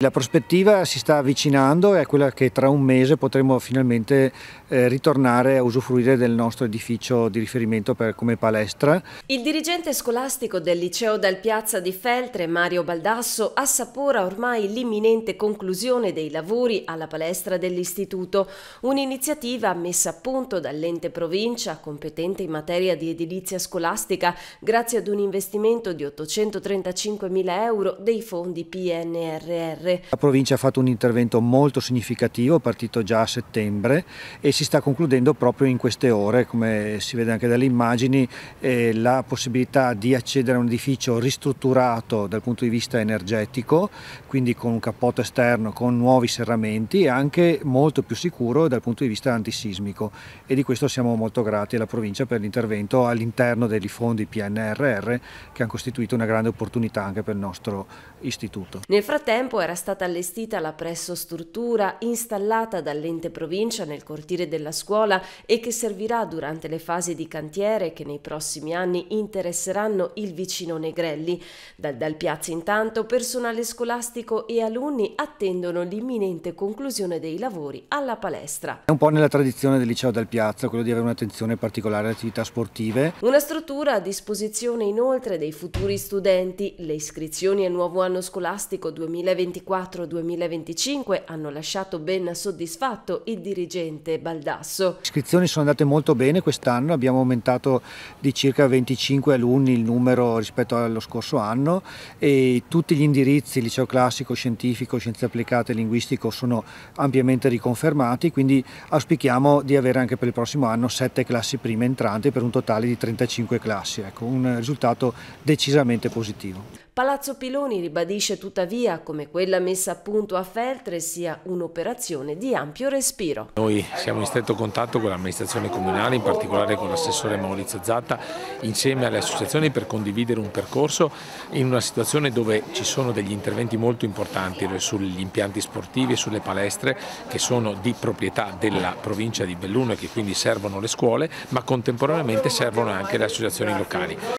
La prospettiva si sta avvicinando, e è quella che tra un mese potremo finalmente eh, ritornare a usufruire del nostro edificio di riferimento per, come palestra. Il dirigente scolastico del liceo Dal Piazza di Feltre, Mario Baldasso, assapora ormai l'imminente conclusione dei lavori alla palestra dell'istituto, un'iniziativa messa a punto dall'ente provincia competente in materia di edilizia scolastica grazie ad un investimento di 835 mila euro dei fondi PNRR terre. La provincia ha fatto un intervento molto significativo, partito già a settembre e si sta concludendo proprio in queste ore, come si vede anche dalle immagini, eh, la possibilità di accedere a un edificio ristrutturato dal punto di vista energetico, quindi con un cappotto esterno, con nuovi serramenti e anche molto più sicuro dal punto di vista antisismico e di questo siamo molto grati alla provincia per l'intervento all'interno dei fondi PNRR che hanno costituito una grande opportunità anche per il nostro istituto. Nel frattempo era stata allestita la presso struttura installata dall'ente provincia nel cortile della scuola e che servirà durante le fasi di cantiere che nei prossimi anni interesseranno il vicino Negrelli. Dal, dal piazza intanto personale scolastico e alunni attendono l'imminente conclusione dei lavori alla palestra. È un po' nella tradizione del liceo Dal Piazza quello di avere un'attenzione particolare alle attività sportive. Una struttura a disposizione inoltre dei futuri studenti. Le iscrizioni al nuovo anno scolastico 2024 2024-2025 hanno lasciato ben soddisfatto il dirigente Baldasso. Le iscrizioni sono andate molto bene quest'anno, abbiamo aumentato di circa 25 alunni il numero rispetto allo scorso anno e tutti gli indirizzi, liceo classico, scientifico, scienze applicate, linguistico sono ampiamente riconfermati, quindi auspichiamo di avere anche per il prossimo anno 7 classi prime entranti per un totale di 35 classi, ecco, un risultato decisamente positivo. Palazzo Piloni ribadisce tuttavia come quella messa a punto a Feltre sia un'operazione di ampio respiro. Noi siamo in stretto contatto con l'amministrazione comunale, in particolare con l'assessore Maurizio Zatta, insieme alle associazioni per condividere un percorso in una situazione dove ci sono degli interventi molto importanti sugli impianti sportivi e sulle palestre che sono di proprietà della provincia di Belluno e che quindi servono le scuole, ma contemporaneamente servono anche le associazioni locali.